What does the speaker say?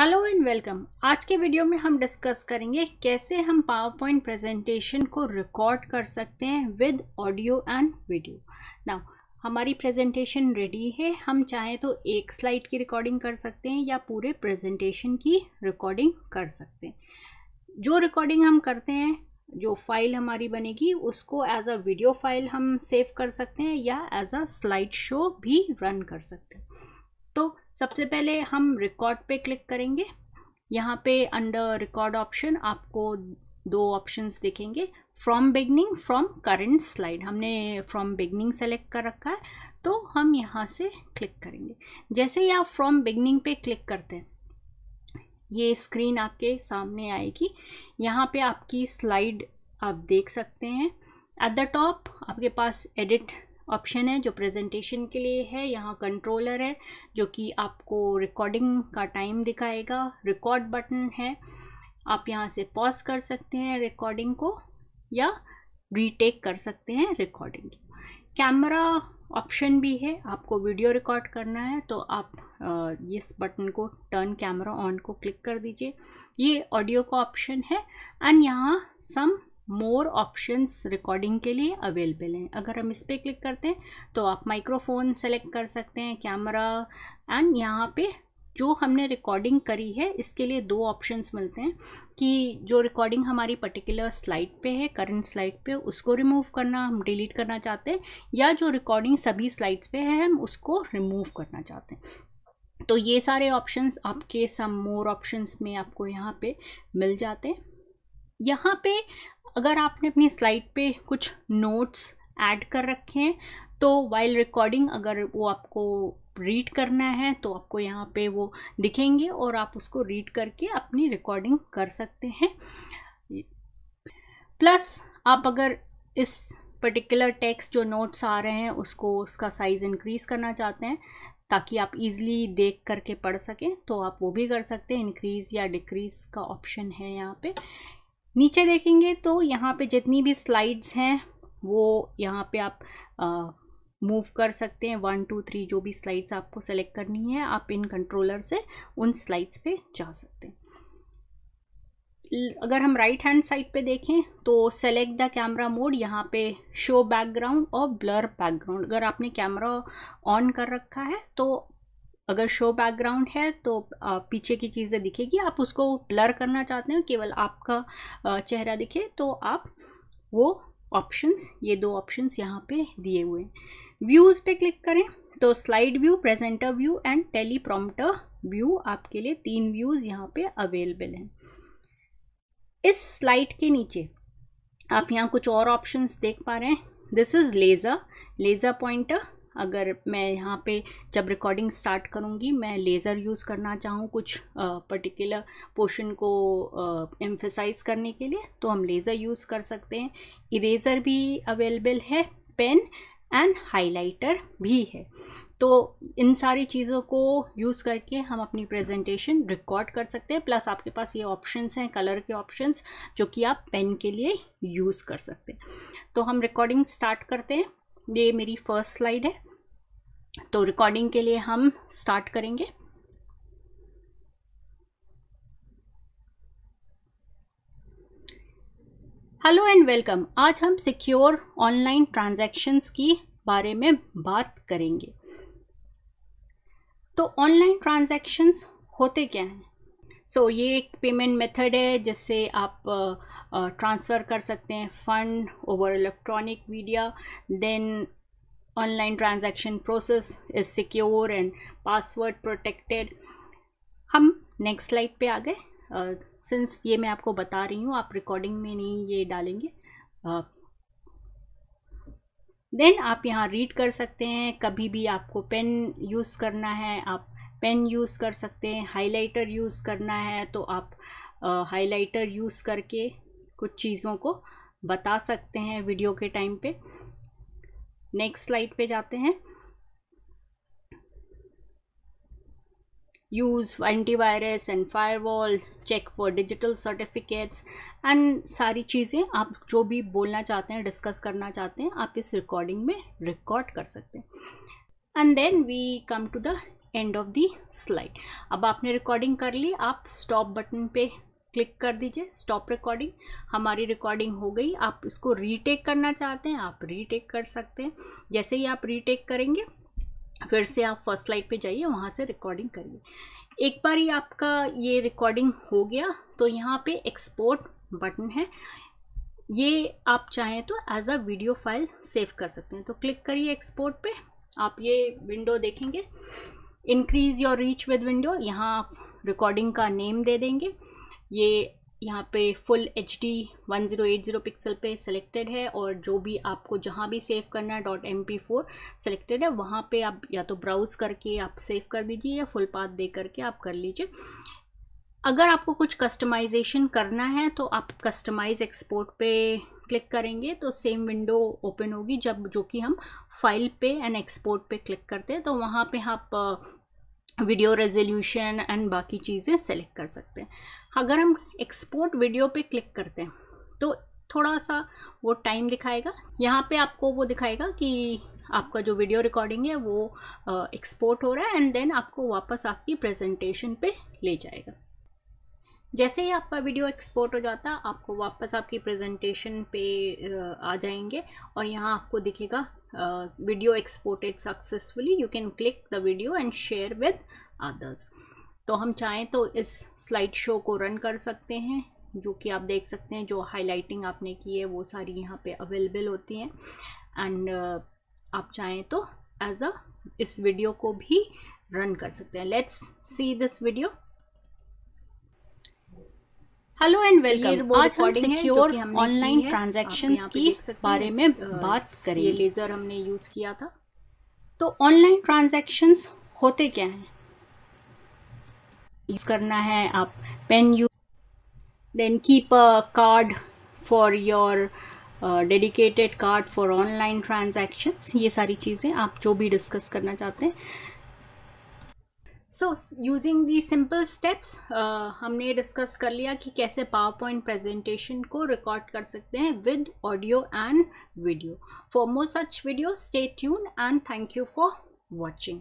hello and welcome आज के video में हम डिस्कस करेंगे कैसे हम पावर पॉइंट प्रेजेंटेशन को रिकॉर्ड कर सकते हैं with audio and video now हमारी प्रेजेंटेशन रेडी है हम चाहें तो एक स्लाइड की रिकॉर्डिंग कर सकते हैं या पूरे प्रेजेंटेशन की रिकॉर्डिंग कर सकते हैं जो रिकॉर्डिंग हम करते हैं जो फाइल हमारी बनेगी उसको एज अ वीडियो फाइल हम सेव कर सकते हैं या एज अ स्लाइड शो भी रन कर सकते हैं सबसे पहले हम रिकॉर्ड पे क्लिक करेंगे यहाँ पे अंडर रिकॉर्ड ऑप्शन आपको दो ऑप्शंस देखेंगे from beginning from current slide हमने फ्रॉम बिगनिंग सेलेक्ट कर रखा है तो हम यहाँ से क्लिक करेंगे जैसे ही आप फ्रॉम बिगनिंग पे क्लिक करते हैं ये स्क्रीन आपके सामने आएगी यहाँ पे आपकी स्लाइड आप देख सकते हैं एट द टॉप आपके पास एडिट ऑप्शन है जो प्रेजेंटेशन के लिए है यहाँ कंट्रोलर है जो कि आपको रिकॉर्डिंग का टाइम दिखाएगा रिकॉर्ड बटन है आप यहाँ से पॉज कर सकते हैं रिकॉर्डिंग को या रीटेक कर सकते हैं रिकॉर्डिंग कैमरा ऑप्शन भी है आपको वीडियो रिकॉर्ड करना है तो आप इस बटन को टर्न कैमरा ऑन को क्लिक कर दीजिए ये ऑडियो का ऑप्शन है एंड यहाँ सम मोर ऑप्शंस रिकॉर्डिंग के लिए अवेलेबल हैं अगर हम इस पर क्लिक करते हैं तो आप माइक्रोफोन सेलेक्ट कर सकते हैं कैमरा एंड यहाँ पे जो हमने रिकॉर्डिंग करी है इसके लिए दो ऑप्शंस मिलते हैं कि जो रिकॉर्डिंग हमारी पर्टिकुलर स्लाइड पे है करंट स्लाइड पे उसको रिमूव करना हम डिलीट करना चाहते हैं या जो रिकॉर्डिंग सभी स्लाइड्स पे है हम उसको रिमूव करना चाहते हैं तो ये सारे ऑप्शंस आपके सम मोर ऑप्शंस में आपको यहाँ पे मिल जाते हैं यहाँ पे अगर आपने अपनी स्लाइड पे कुछ नोट्स ऐड कर रखे हैं तो वाइल रिकॉर्डिंग अगर वो आपको रीड करना है तो आपको यहाँ पे वो दिखेंगे और आप उसको रीड करके अपनी रिकॉर्डिंग कर सकते हैं प्लस आप अगर इस पर्टिकुलर टेक्स्ट जो नोट्स आ रहे हैं उसको उसका साइज़ इंक्रीज़ करना चाहते हैं ताकि आप इजीली देख करके पढ़ सकें तो आप वो भी कर सकते हैं इंक्रीज़ या डिक्रीज़ का ऑप्शन है यहाँ पे नीचे देखेंगे तो यहाँ पे जितनी भी स्लाइड्स हैं वो यहाँ पे आप मूव कर सकते हैं वन टू थ्री जो भी स्लाइड्स आपको सेलेक्ट करनी है आप इन कंट्रोलर से उन स्लाइड्स पे जा सकते हैं अगर हम राइट हैंड साइड पे देखें तो सेलेक्ट द कैमरा मोड यहाँ पे शो बैकग्राउंड और ब्लर बैकग्राउंड अगर आपने कैमरा ऑन कर रखा है तो अगर शो बैकग्राउंड है तो पीछे की चीज़ें दिखेगी आप उसको ब्लर करना चाहते हो केवल आपका चेहरा दिखे तो आप वो ऑप्शंस ये दो ऑप्शंस यहाँ पे दिए हुए व्यूज़ पे क्लिक करें तो slide view presenter view and tele view आपके लिए तीन व्यूज़ यहाँ पे अवेलेबल हैं इस स्लाइड के नीचे आप यहाँ कुछ और ऑप्शंस देख पा रहे हैं this is laser laser pointer अगर मैं यहाँ पे जब रिकॉर्डिंग स्टार्ट करूँगी मैं लेज़र यूज़ करना चाहूँ कुछ पर्टिकुलर पोर्शन को एम्फेसाइज करने के लिए तो हम लेज़र यूज़ कर सकते हैं इरेज़र भी अवेलेबल है पेन एंड हाइलाइटर भी है तो इन सारी चीज़ों को यूज़ करके हम अपनी प्रेजेंटेशन रिकॉर्ड कर सकते हैं प्लस आपके पास ये ऑप्शंस हैं कलर के ऑप्शंस जो कि आप पेन के लिए यूज़ कर सकते हैं तो हम रिकॉर्डिंग स्टार्ट करते हैं ये मेरी फर्स्ट स्लाइड है तो रिकॉर्डिंग के लिए हम स्टार्ट करेंगे हेलो एंड वेलकम आज हम सिक्योर ऑनलाइन ट्रांजैक्शंस की बारे में बात करेंगे तो ऑनलाइन ट्रांजैक्शंस होते क्या हैं सो so, ये एक पेमेंट मेथड है जिससे आप ट्रांसफ़र कर सकते हैं fund over electronic media then online transaction process is secure and password protected हम next slide पर आ गए uh, since ये मैं आपको बता रही हूँ आप recording में नहीं ये डालेंगे देन आप यहाँ रीड कर सकते हैं कभी भी आपको पेन यूज़ करना है आप पेन यूज़ कर सकते हैं हाइलाइटर यूज़ करना है तो आप हाइलाइटर यूज़ करके कुछ चीज़ों को बता सकते हैं वीडियो के टाइम पे नेक्स्ट स्लाइड पे जाते हैं use antivirus and firewall check for digital certificates and सारी चीज़ें आप जो भी बोलना चाहते हैं डिस्कस करना चाहते हैं आप इस रिकॉर्डिंग में रिकॉर्ड कर सकते हैं and then we come to the end of the slide अब आपने रिकॉर्डिंग कर ली आप स्टॉप बटन पे क्लिक कर दीजिए स्टॉप रिकॉर्डिंग हमारी रिकॉर्डिंग हो गई आप इसको रीटेक करना चाहते हैं आप रीटेक कर सकते हैं जैसे ही आप रीटेक करेंगे फिर से आप फर्स्ट स्लाइड पे जाइए वहाँ से रिकॉर्डिंग करिए एक बार ही आपका ये रिकॉर्डिंग हो गया तो यहाँ पे एक्सपोर्ट बटन है ये आप चाहें तो as a video file save कर सकते हैं तो क्लिक करिए एक्सपोर्ट पर आप ये विंडो देखेंगे increase your reach with window यहाँ आप रिकॉर्डिंग का नेम दे देंगे ये यहाँ पे full H D one zero eight zero pixel पर सेलेक्टेड है और जो भी आपको जहाँ भी सेव करना है dot M P four selected है वहाँ पे आप या तो ब्राउज़ करके आप सेव कर दीजिए या फुल पाथ दे करके आप कर लीजिए अगर आपको कुछ कस्टमाइजेशन करना है तो आप कस्टमाइज़ एक्सपोर्ट पे क्लिक करेंगे तो सेम विंडो ओपन होगी जब जो कि हम फाइल पे एंड एक्सपोर्ट पे क्लिक करते हैं तो वहाँ पे आप वीडियो रेजोल्यूशन एंड बाकी चीज़ें सेलेक्ट कर सकते हैं अगर हम एक्सपोर्ट वीडियो पे क्लिक करते हैं तो थोड़ा सा वो टाइम दिखाएगा यहाँ पे आपको वो दिखाएगा कि आपका जो वीडियो रिकॉर्डिंग है वो एक्सपोर्ट हो रहा है एंड देन आपको वापस आपकी प्रेजेंटेशन पे ले जाएगा जैसे ही आपका वीडियो एक्सपोर्ट हो जाता है आपको वापस आपकी प्रेजेंटेशन पे आ जाएंगे और यहाँ आपको दिखेगा video exported successfully you can click the video and share with others तो हम चाहें तो इस स्लाइड शो को रन कर सकते हैं जो कि आप देख सकते हैं जो हाईलाइटिंग आपने की है वो सारी यहाँ पे अवेलेबल होती हैं एंड uh, आप चाहें तो एज अ इस वीडियो को भी रन कर सकते हैं let's see this video hello and welcome आज हम सिक्योर ऑनलाइन ट्रांजेक्शन की बारे में uh, बात करें ये लेज़र हमने यूज़ किया था तो ऑनलाइन ट्रांजैक्शंस होते क्या हैं यूज़ करना है आप pen use then keep a card for your dedicated card for online transaction ये सारी चीज़ें आप जो भी डिस्कस करना चाहते हैं so using the simple steps हमने डिस्कस कर लिया कि कैसे पावर पॉइंट प्रेजेंटेशन को रिकॉर्ड कर सकते हैं with audio and video for more such video stay tuned and thank you for watching